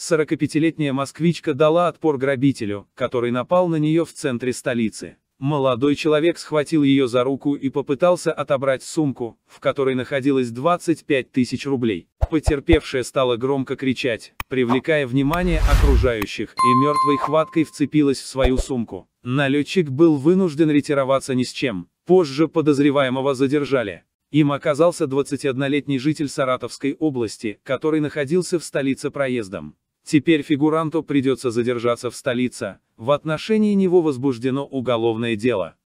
45-летняя москвичка дала отпор грабителю, который напал на нее в центре столицы. Молодой человек схватил ее за руку и попытался отобрать сумку, в которой находилось 25 тысяч рублей. Потерпевшая стала громко кричать, привлекая внимание окружающих, и мертвой хваткой вцепилась в свою сумку. Налетчик был вынужден ретироваться ни с чем. Позже подозреваемого задержали. Им оказался 21-летний житель Саратовской области, который находился в столице проездом. Теперь фигуранту придется задержаться в столице, в отношении него возбуждено уголовное дело.